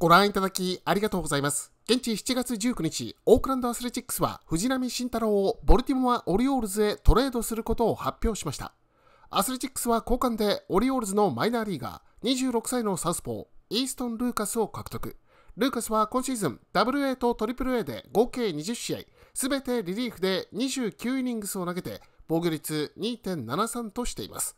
ご覧いただきありがとうございます。現地7月19日、オークランドアスレチックスは藤浪晋太郎をボルティモア・オリオールズへトレードすることを発表しました。アスレチックスは交換でオリオールズのマイナーリーガー、26歳のサウスポー、イーストン・ルーカスを獲得。ルーカスは今シーズン WA と AAA で合計20試合、すべてリリーフで29イニングスを投げて防御率2.73としています。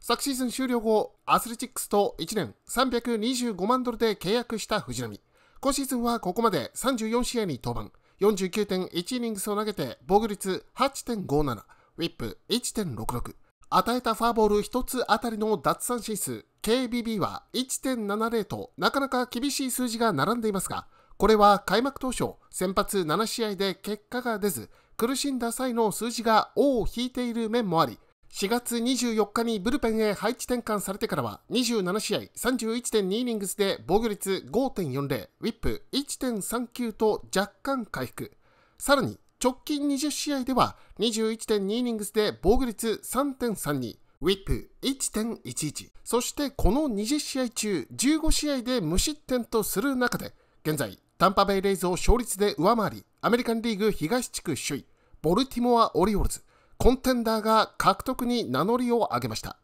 昨シーズン終了後、アスレチックスと1年325万ドルで契約した藤波。今シーズンはここまで34試合に登板、49.1イニングスを投げて防御率8.57、ウィップ1.66、与えたフォアボール1つあたりの奪三振数、KBB は1.70となかなか厳しい数字が並んでいますが、これは開幕当初、先発7試合で結果が出ず、苦しんだ際の数字が尾を引いている面もあり、4月24日にブルペンへ配置転換されてからは27試合31.2イニングスで防御率5.40、ウィップ1.39と若干回復。さらに直近20試合では21.2イニングスで防御率3.32、ウィップ1.11。そしてこの20試合中15試合で無失点とする中で、現在タンパベイレイズを勝率で上回り、アメリカンリーグ東地区首位、ボルティモア・オリオールズ。コンテンダーが獲得に名乗りを上げました。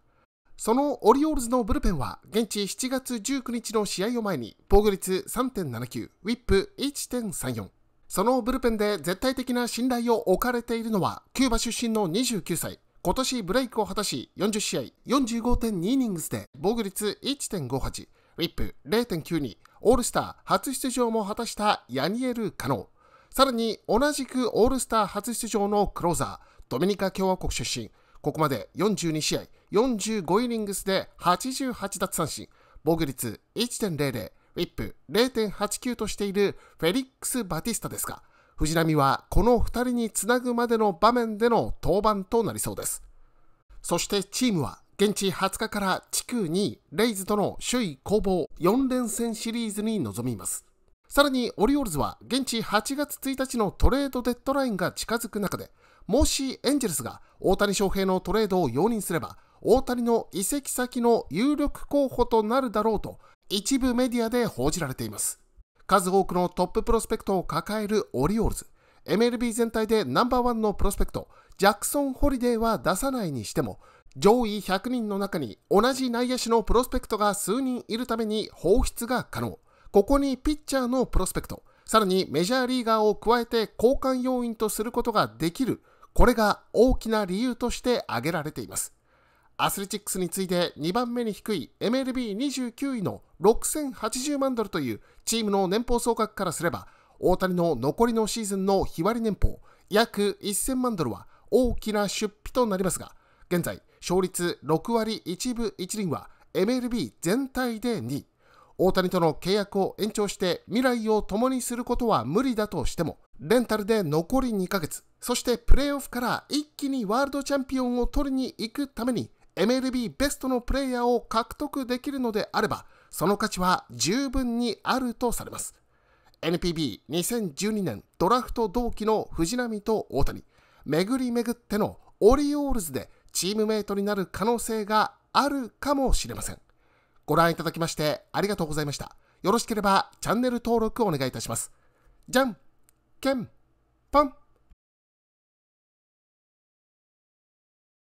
そのオリオールズのブルペンは、現地7月19日の試合を前に、防御率3.79、ウィップ1.34。そのブルペンで絶対的な信頼を置かれているのは、キューバ出身の29歳、今年ブレイクを果たし、40試合45.2イニングスで防御率1.58、ウィップ0.92、オールスター初出場も果たしたヤニエル・カノー。さらに同じくオールスター初出場のクローザー、ドミニカ共和国出身、ここまで42試合、45イニングスで88奪三振、防御率1.00、ウィップ0.89としているフェリックス・バティスタですが、藤浪はこの2人につなぐまでの場面での登板となりそうです。そしてチームは現地20日から地区2位レイズとの首位攻防4連戦シリーズに臨みます。さらにオリオールズは現地8月1日のトレードデッドラインが近づく中でもしエンジェルスが大谷翔平のトレードを容認すれば、大谷の移籍先の有力候補となるだろうと一部メディアで報じられています。数多くのトッププロスペクトを抱えるオリオールズ。MLB 全体でナンバーワンのプロスペクト、ジャクソン・ホリデーは出さないにしても、上位100人の中に同じ内野手のプロスペクトが数人いるために放出が可能。ここにピッチャーのプロスペクト、さらにメジャーリーガーを加えて交換要員とすることができるこれが大きな理由として挙げられています。アスレチックスに次いで2番目に低い MLB29 位の6080万ドルというチームの年俸総額からすれば、大谷の残りのシーズンの日割り年俸約1000万ドルは大きな出費となりますが、現在、勝率6割1分1厘は MLB 全体で2位。大谷との契約を延長して未来を共にすることは無理だとしても、レンタルで残り2ヶ月、そしてプレーオフから一気にワールドチャンピオンを取りに行くために、MLB ベストのプレイヤーを獲得できるのであれば、その価値は十分にあるとされます。NPB2012 年ドラフト同期の藤浪と大谷、巡り巡ってのオリオールズでチームメイトになる可能性があるかもしれません。ご覧いただきましてありがとうございました。よろしければチャンネル登録お願いいたします。じゃんけんぽん